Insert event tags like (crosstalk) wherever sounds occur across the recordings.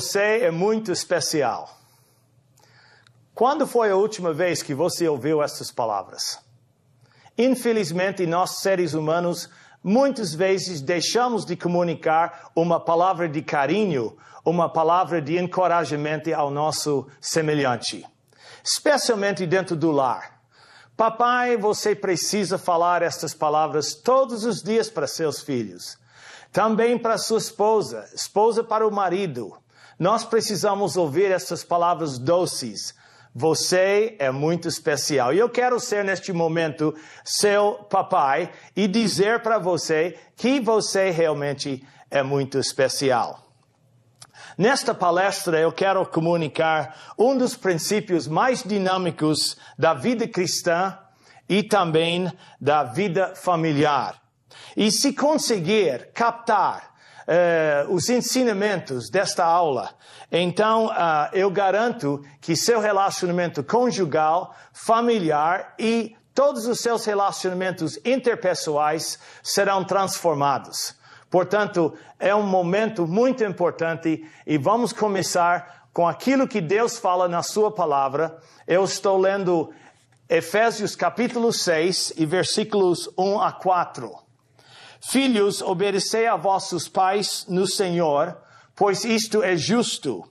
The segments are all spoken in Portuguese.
você é muito especial. Quando foi a última vez que você ouviu estas palavras? Infelizmente, nós seres humanos muitas vezes deixamos de comunicar uma palavra de carinho, uma palavra de encorajamento ao nosso semelhante, especialmente dentro do lar. Papai, você precisa falar estas palavras todos os dias para seus filhos, também para sua esposa, esposa para o marido, nós precisamos ouvir essas palavras doces. Você é muito especial. E eu quero ser neste momento seu papai e dizer para você que você realmente é muito especial. Nesta palestra eu quero comunicar um dos princípios mais dinâmicos da vida cristã e também da vida familiar. E se conseguir captar uh, os ensinamentos desta aula, então uh, eu garanto que seu relacionamento conjugal, familiar e todos os seus relacionamentos interpessoais serão transformados. Portanto, é um momento muito importante e vamos começar com aquilo que Deus fala na Sua palavra. Eu estou lendo Efésios capítulo 6 e versículos 1 a 4. Filhos, obedecei a vossos pais no Senhor, pois isto é justo.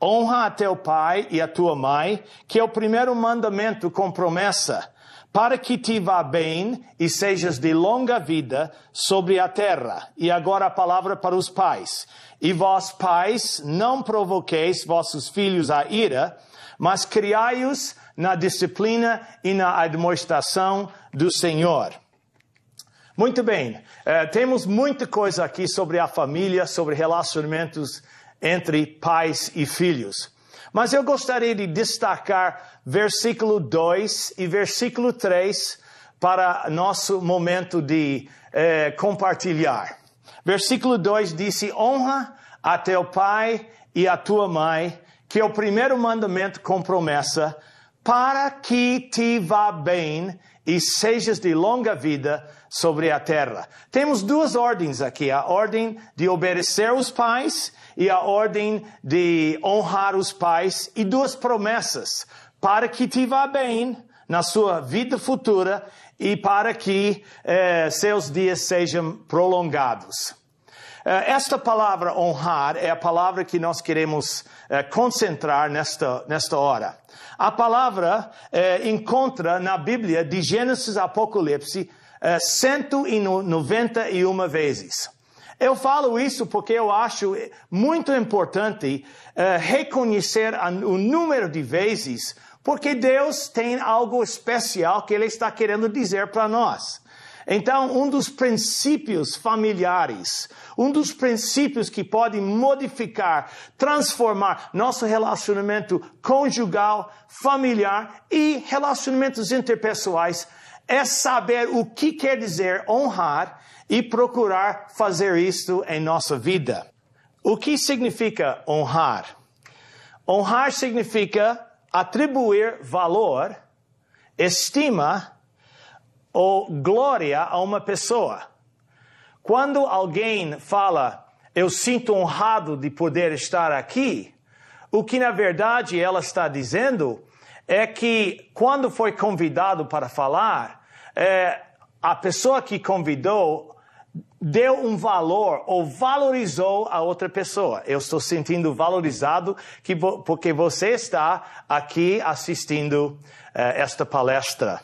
Honra a teu pai e a tua mãe, que é o primeiro mandamento com promessa, para que te vá bem e sejas de longa vida sobre a terra. E agora a palavra para os pais. E vós, pais, não provoqueis vossos filhos à ira, mas criai-os na disciplina e na admoestação do Senhor. Muito bem, é, temos muita coisa aqui sobre a família, sobre relacionamentos entre pais e filhos. Mas eu gostaria de destacar versículo 2 e versículo 3 para nosso momento de é, compartilhar. Versículo 2 disse: Honra a teu pai e a tua mãe, que é o primeiro mandamento com promessa, para que te vá bem e sejas de longa vida sobre a terra. Temos duas ordens aqui: a ordem de obedecer os pais e a ordem de honrar os pais, e duas promessas para que te vá bem na sua vida futura e para que eh, seus dias sejam prolongados. Eh, esta palavra honrar é a palavra que nós queremos eh, concentrar nesta, nesta hora. A palavra é, encontra na Bíblia, de Gênesis a Apocalipse, é, 191 vezes. Eu falo isso porque eu acho muito importante é, reconhecer o número de vezes, porque Deus tem algo especial que Ele está querendo dizer para nós. Então, um dos princípios familiares, um dos princípios que pode modificar, transformar nosso relacionamento conjugal, familiar e relacionamentos interpessoais é saber o que quer dizer honrar e procurar fazer isso em nossa vida. O que significa honrar? Honrar significa atribuir valor, estima ou glória a uma pessoa. Quando alguém fala, eu sinto honrado de poder estar aqui, o que na verdade ela está dizendo é que quando foi convidado para falar, é, a pessoa que convidou deu um valor ou valorizou a outra pessoa. Eu estou sentindo valorizado que, porque você está aqui assistindo é, esta palestra.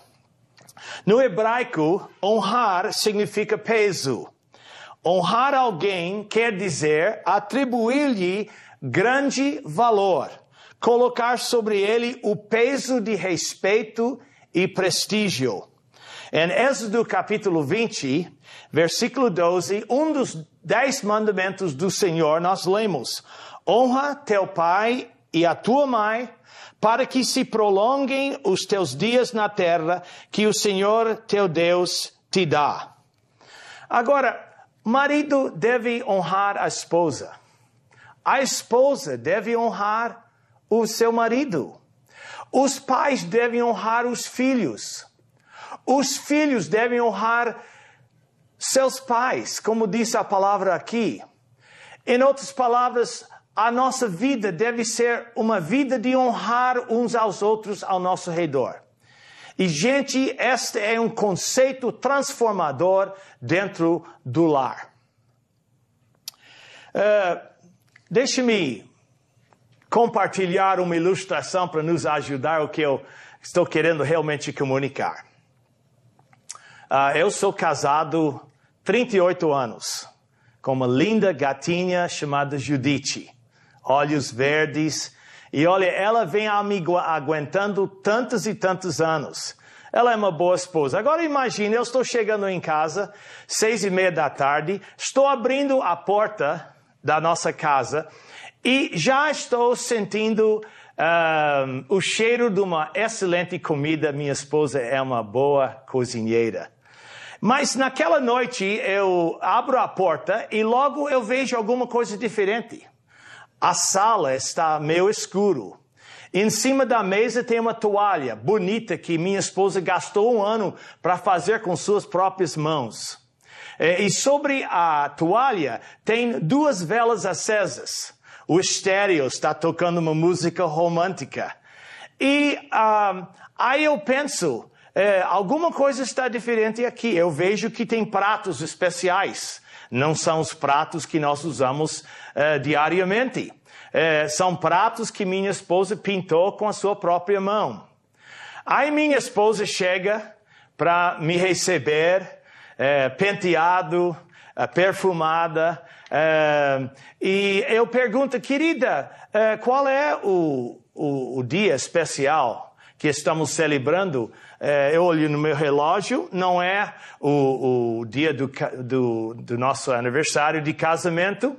No hebraico, honrar significa peso. Honrar alguém quer dizer atribuir-lhe grande valor, colocar sobre ele o peso de respeito e prestígio. Em Êxodo capítulo 20, versículo 12, um dos dez mandamentos do Senhor, nós lemos: Honra teu pai e a tua mãe, para que se prolonguem os teus dias na terra que o Senhor teu Deus te dá. Agora, marido deve honrar a esposa. A esposa deve honrar o seu marido. Os pais devem honrar os filhos. Os filhos devem honrar seus pais, como diz a palavra aqui. Em outras palavras, a nossa vida deve ser uma vida de honrar uns aos outros ao nosso redor. E, gente, este é um conceito transformador dentro do lar. Uh, Deixe-me compartilhar uma ilustração para nos ajudar o que eu estou querendo realmente comunicar. Uh, eu sou casado 38 anos com uma linda gatinha chamada Judite olhos verdes. E olha, ela vem aguentando tantos e tantos anos. Ela é uma boa esposa. Agora imagine, eu estou chegando em casa, seis e meia da tarde, estou abrindo a porta da nossa casa e já estou sentindo ah, o cheiro de uma excelente comida. Minha esposa é uma boa cozinheira. Mas naquela noite eu abro a porta e logo eu vejo alguma coisa diferente. A sala está meio escuro. Em cima da mesa tem uma toalha bonita que minha esposa gastou um ano para fazer com suas próprias mãos. É, e sobre a toalha tem duas velas acesas. O estéreo está tocando uma música romântica. E uh, aí eu penso, é, alguma coisa está diferente aqui. Eu vejo que tem pratos especiais. Não são os pratos que nós usamos uh, diariamente. Uh, são pratos que minha esposa pintou com a sua própria mão. Aí minha esposa chega para me receber, uh, penteado, perfumada, e eu pergunto, querida, qual é o, o, o dia especial que estamos celebrando, eh, eu olho no meu relógio, não é o, o dia do, do, do, nosso aniversário de casamento,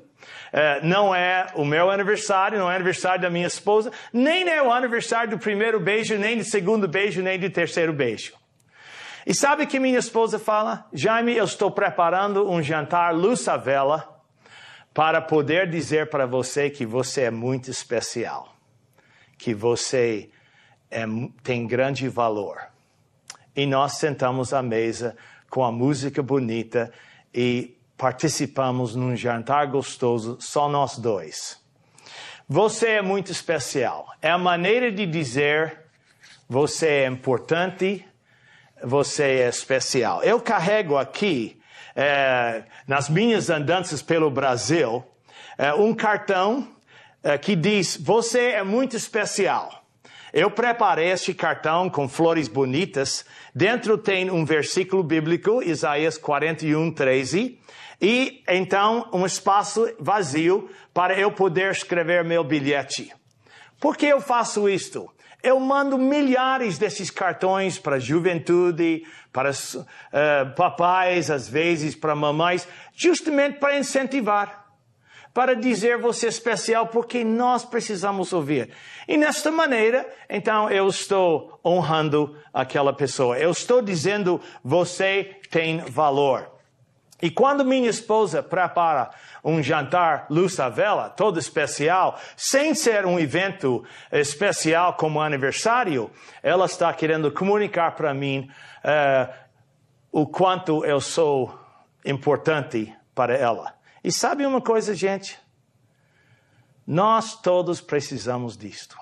eh, não é o meu aniversário, não é aniversário da minha esposa, nem é o aniversário do primeiro beijo, nem do segundo beijo, nem do terceiro beijo. E sabe que minha esposa fala? Jaime, eu estou preparando um jantar luz à vela para poder dizer para você que você é muito especial, que você é, tem grande valor. E nós sentamos à mesa com a música bonita e participamos num jantar gostoso, só nós dois. Você é muito especial. É a maneira de dizer você é importante, você é especial. Eu carrego aqui, é, nas minhas andanças pelo Brasil, é, um cartão é, que diz: Você é muito especial. Eu preparei este cartão com flores bonitas. Dentro tem um versículo bíblico, Isaías 41, 13. E então um espaço vazio para eu poder escrever meu bilhete. Por que eu faço isto? Eu mando milhares desses cartões para a juventude, para uh, papais, às vezes para mamães, justamente para incentivar para dizer você é especial porque nós precisamos ouvir. E nesta maneira, então eu estou honrando aquela pessoa. Eu estou dizendo você tem valor. E quando minha esposa prepara um jantar luz à vela, todo especial, sem ser um evento especial como aniversário, ela está querendo comunicar para mim uh, o quanto eu sou importante para ela. E sabe uma coisa, gente? Nós todos precisamos disto.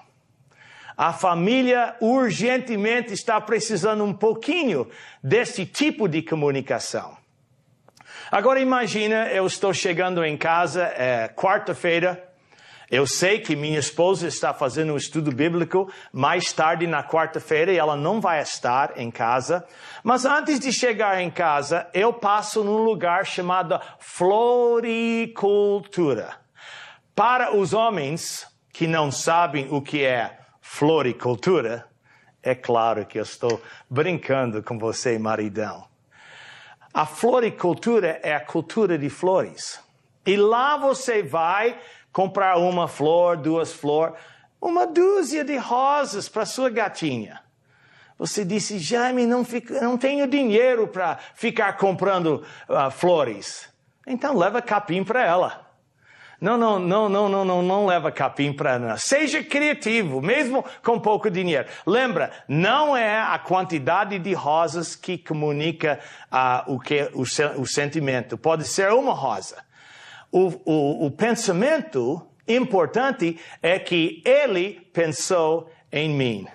A família urgentemente está precisando um pouquinho desse tipo de comunicação. Agora imagina, eu estou chegando em casa é, quarta-feira eu sei que minha esposa está fazendo um estudo bíblico mais tarde na quarta-feira e ela não vai estar em casa. Mas antes de chegar em casa, eu passo num lugar chamado floricultura. Para os homens que não sabem o que é floricultura, é claro que eu estou brincando com você, maridão. A floricultura é a cultura de flores. E lá você vai comprar uma flor, duas flores, uma dúzia de rosas para sua gatinha. Você disse, Jaime, não, não tenho dinheiro para ficar comprando uh, flores. Então leva capim para ela. Não, não, não, não, não, não, não leva capim para ela. Seja criativo, mesmo com pouco dinheiro. Lembra, não é a quantidade de rosas que comunica uh, o, que, o, o sentimento. Pode ser uma rosa, o, o, o pensamento importante é que ele pensou em mim.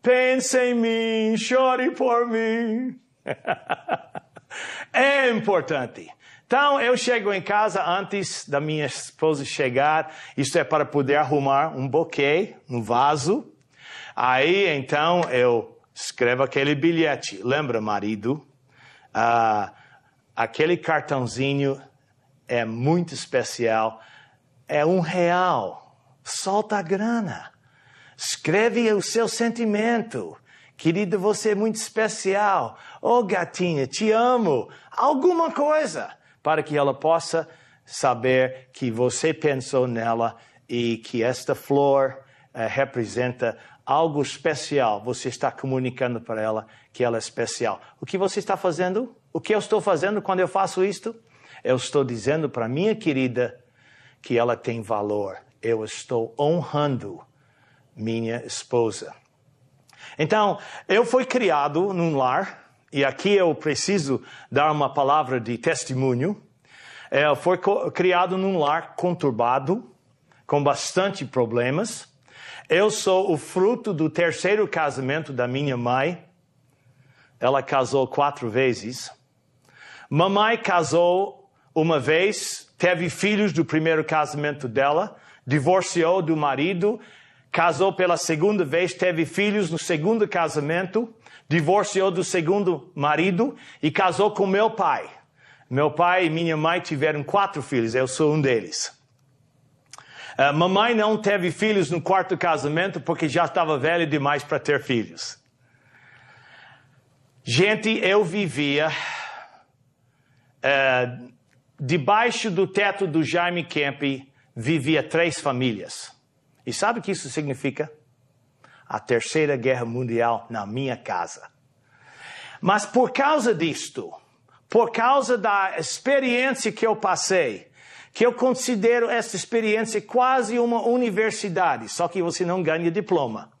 Pense em mim, chore por mim. (laughs) é importante. Então, eu chego em casa antes da minha esposa chegar. Isso é para poder arrumar um boquê, um vaso. Aí, então, eu escrevo aquele bilhete. Lembra, marido? Ah, aquele cartãozinho é muito especial. É um real. Solta a grana. Escreve o seu sentimento. Querido, você é muito especial. Oh, gatinha, te amo. Alguma coisa para que ela possa saber que você pensou nela e que esta flor eh, representa algo especial. Você está comunicando para ela que ela é especial. O que você está fazendo? O que eu estou fazendo quando eu faço isto? Eu estou dizendo para minha querida que ela tem valor. Eu estou honrando minha esposa. Então, eu fui criado num lar, e aqui eu preciso dar uma palavra de testemunho. É, eu fui criado num lar conturbado, com bastante problemas. Eu sou o fruto do terceiro casamento da minha mãe. Ela casou quatro vezes. Mamãe casou uma vez teve filhos do primeiro casamento dela, divorciou do marido, casou pela segunda vez, teve filhos no segundo casamento, divorciou do segundo marido e casou com meu pai. Meu pai e minha mãe tiveram quatro filhos, eu sou um deles. Ah, mamãe não teve filhos no quarto casamento porque já estava velha demais para ter filhos. Gente, eu vivia uh, Debaixo do teto do Jaime Kemp vivia três famílias. E sabe o que isso significa? A Terceira Guerra Mundial na minha casa. Mas por causa disto, por causa da experiência que eu passei, que eu considero essa experiência quase uma universidade, só que você não ganha diploma.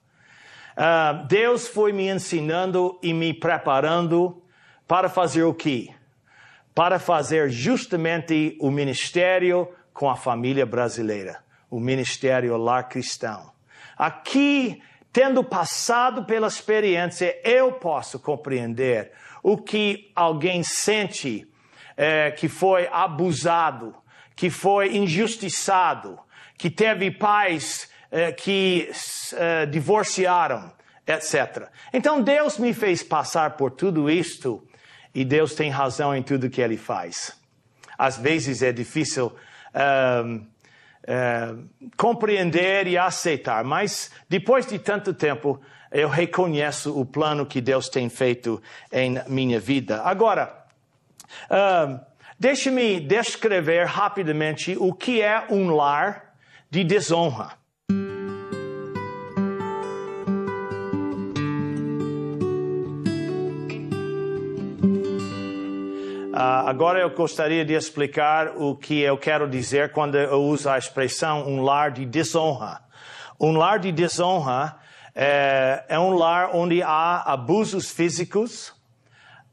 Uh, Deus foi me ensinando e me preparando para fazer o que? para fazer justamente o ministério com a família brasileira, o ministério lar cristão. Aqui, tendo passado pela experiência, eu posso compreender o que alguém sente é, que foi abusado, que foi injustiçado, que teve pais é, que é, divorciaram, etc. Então Deus me fez passar por tudo isto e Deus tem razão em tudo que ele faz. Às vezes é difícil ehm, ehm, compreender e aceitar, mas depois de tanto tempo, eu reconheço o plano que Deus tem feito em minha vida. Agora, uh, deixe-me descrever rapidamente o que é um lar de desonra. Agora eu gostaria de explicar o que eu quero dizer quando eu uso a expressão um lar de desonra. Um lar de desonra é, é um lar onde há abusos físicos,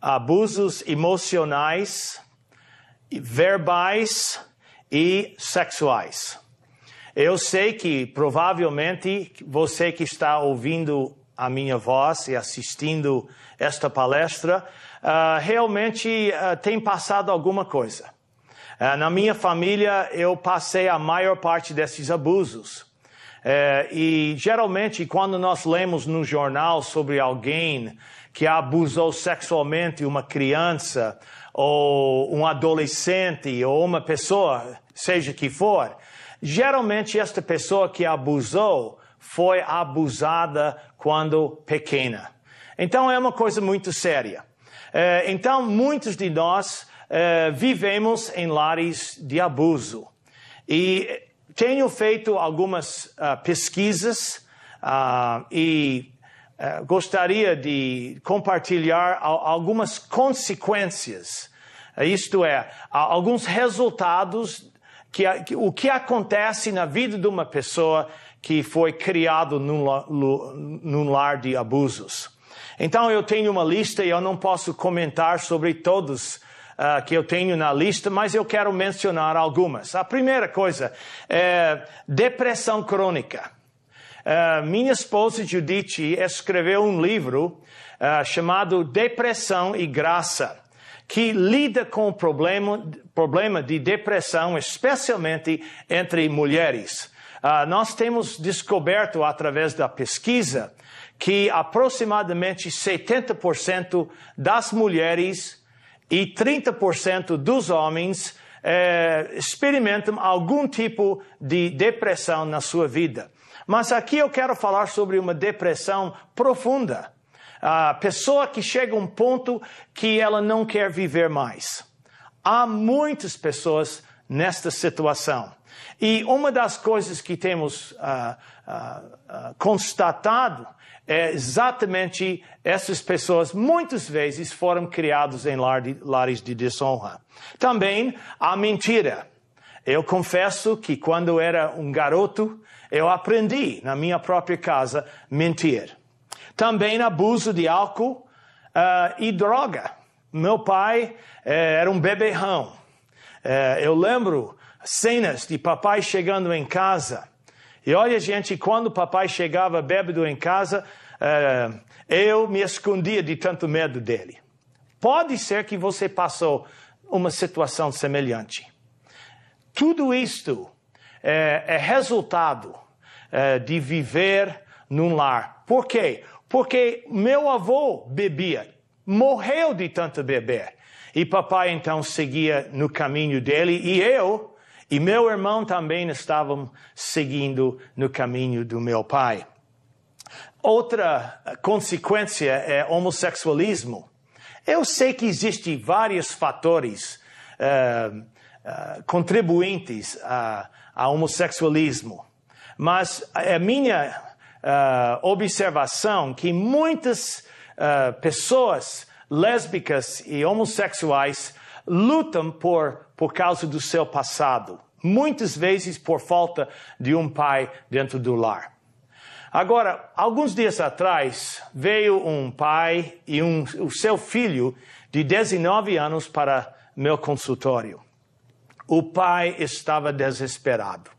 abusos emocionais, verbais e sexuais. Eu sei que provavelmente você que está ouvindo a minha voz e assistindo esta palestra ah, realmente uh, tem passado alguma coisa. Uh, na minha família, eu passei a maior parte desses abusos. Eh, e geralmente, quando nós lemos no jornal sobre alguém que abusou sexualmente uma criança, ou um adolescente, ou uma pessoa, seja que for, geralmente esta pessoa que abusou foi abusada quando pequena. Então é uma coisa muito séria. É, então, muitos de nós é, vivemos em lares de abuso. E tenho feito algumas ah, pesquisas ah, e eh, gostaria de compartilhar algumas consequências, eh, isto é, alguns resultados que, o que acontece na vida de uma pessoa que foi criado num, num lar de abusos. Então eu tenho uma lista e eu não posso comentar sobre todos uh, que eu tenho na lista, mas eu quero mencionar algumas. A primeira coisa é depressão crônica. Uh, minha esposa Judith escreveu um livro uh, chamado Depressão e Graça, que lida com o problema, problema de depressão, especialmente entre mulheres. Uh, nós temos descoberto através da pesquisa que aproximadamente 70% das mulheres e 30% dos homens eh, experimentam algum tipo de depressão na sua vida. Mas aqui eu quero falar sobre uma depressão profunda. A pessoa que chega a um ponto que ela não quer viver mais. Há muitas pessoas nesta situação. E uma das coisas que temos ah, ah, ah, constatado é exatamente essas pessoas muitas vezes foram criadas em lares de desonra. Também a mentira. Eu confesso que quando era um garoto, eu aprendi na minha própria casa mentir. Também abuso de álcool uh, e droga. Meu pai uh, era um beberrão. Uh, eu lembro cenas de papai chegando em casa. E olha, gente, quando papai chegava bêbado em casa, eh, eu me escondia de tanto medo dele. Pode ser que você passou uma situação semelhante. Tudo isto eh, é, resultado eh, de viver num lar. Por quê? Porque meu avô bebia, morreu de tanto beber. E papai então seguia no caminho dele e eu e meu irmão também estava seguindo no caminho do meu pai. Outra consequência é homossexualismo. Eu sei que existem vários fatores uh, uh, contribuintes a, a, homossexualismo, mas é minha uh, observação que muitas pessoas lésbicas e homossexuais lutam por, por causa do seu passado, muitas vezes por falta de um pai dentro do lar. Agora, alguns dias atrás, veio um pai e um, o seu filho de 19 anos para meu consultório. O pai estava desesperado.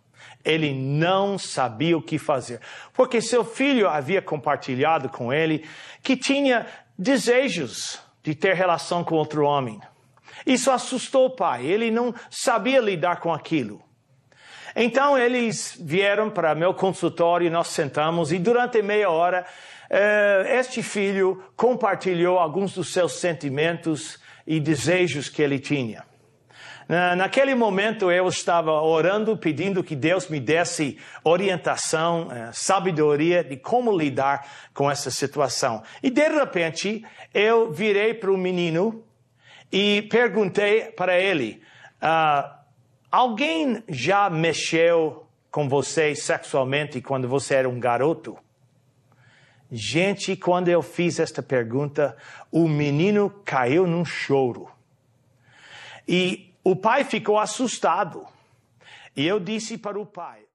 Ele não sabia o que fazer, porque seu filho havia compartilhado com ele que tinha desejos de ter relação com outro homem. Isso assustou o pai, ele não sabia lidar com aquilo. Então eles vieram para meu consultório, nós sentamos e durante meia hora eh, este filho compartilhou alguns dos seus sentimentos e desejos que ele tinha. Naquele momento eu estava orando, pedindo que Deus me desse orientação, eh, sabedoria de como lidar com essa situação. E de repente eu virei para o menino e perguntei para ele: uh, alguém já mexeu com você sexualmente quando você era um garoto? Gente, quando eu fiz esta pergunta, o menino caiu num choro. E o pai ficou assustado. E eu disse para o pai: